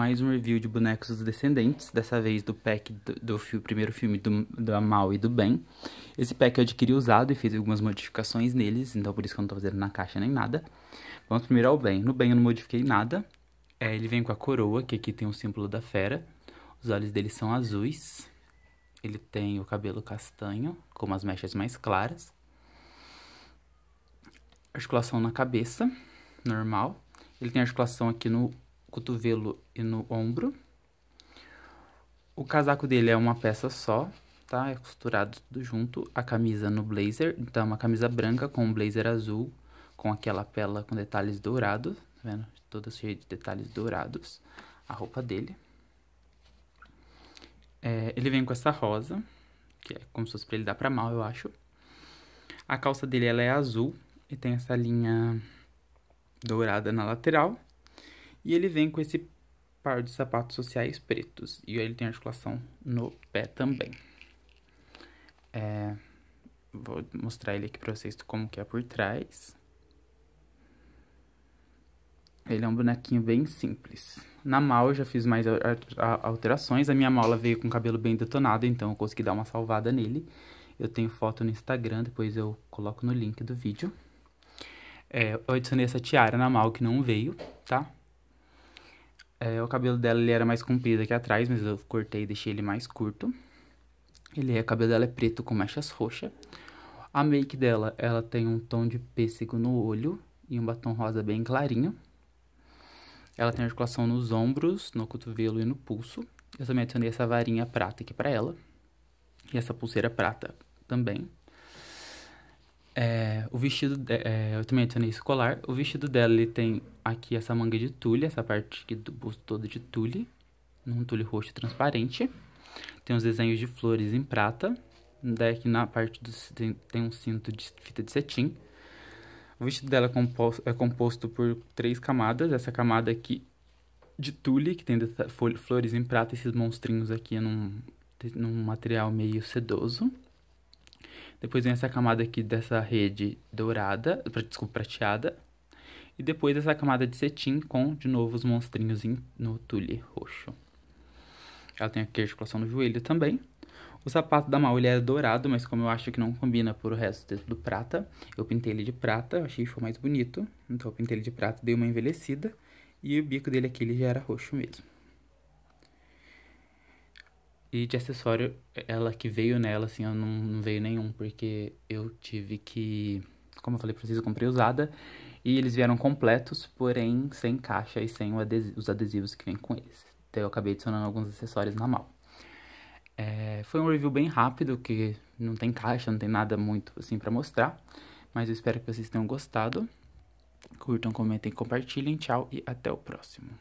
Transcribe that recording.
mais um review de bonecos dos descendentes, dessa vez do pack do, do primeiro filme do, do Mal e do Ben. Esse pack eu adquiri usado e fiz algumas modificações neles, então por isso que eu não tô fazendo na caixa nem nada. Vamos primeiro ao Ben. No Ben eu não modifiquei nada. É, ele vem com a coroa, que aqui tem o um símbolo da fera. Os olhos dele são azuis. Ele tem o cabelo castanho, com umas mechas mais claras. Articulação na cabeça, normal. Ele tem articulação aqui no cotovelo e no ombro. O casaco dele é uma peça só, tá? É costurado tudo junto. A camisa no blazer, então é uma camisa branca com um blazer azul, com aquela pela com detalhes dourados, tá vendo? Toda cheia de detalhes dourados. A roupa dele. É, ele vem com essa rosa, que é como se fosse pra ele dar pra mal, eu acho. A calça dele ela é azul e tem essa linha dourada na lateral. E ele vem com esse par de sapatos sociais pretos. E ele tem articulação no pé também. É, vou mostrar ele aqui pra vocês como que é por trás. Ele é um bonequinho bem simples. Na mal já fiz mais alterações. A minha mala veio com o cabelo bem detonado, então eu consegui dar uma salvada nele. Eu tenho foto no Instagram, depois eu coloco no link do vídeo. É, eu adicionei essa tiara na mal que não veio, tá? É, o cabelo dela ele era mais comprido aqui atrás, mas eu cortei e deixei ele mais curto. Ele é, o cabelo dela é preto com mechas roxas. A make dela, ela tem um tom de pêssego no olho e um batom rosa bem clarinho. Ela tem articulação nos ombros, no cotovelo e no pulso. Eu também adicionei essa varinha prata aqui para ela. E essa pulseira prata também o vestido. É, é, eu também adicionei esse colar. O vestido dela ele tem aqui essa manga de tule, essa parte aqui do busto todo de tule. Num tule roxo transparente. Tem os desenhos de flores em prata. Daí aqui na parte do, tem, tem um cinto de fita de cetim. O vestido dela é composto, é composto por três camadas. Essa camada aqui de tule, que tem flores em prata, esses monstrinhos aqui num, num material meio sedoso. Depois vem essa camada aqui dessa rede dourada, desculpa, prateada. E depois essa camada de cetim com, de novo, os monstrinhos no tule roxo. Ela tem aqui a articulação no joelho também. O sapato da Mal, é era dourado, mas como eu acho que não combina por o resto do prata, eu pintei ele de prata, achei que ficou mais bonito. Então eu pintei ele de prata, dei uma envelhecida. E o bico dele aqui, ele já era roxo mesmo. E de acessório, ela que veio nela, assim, eu não, não veio nenhum, porque eu tive que. Como eu falei pra vocês, eu comprei usada. E eles vieram completos, porém sem caixa e sem adesivo, os adesivos que vem com eles. Então eu acabei adicionando alguns acessórios na mal É, foi um review bem rápido, que não tem caixa, não tem nada muito assim para mostrar. Mas eu espero que vocês tenham gostado. Curtam, comentem, compartilhem. Tchau e até o próximo.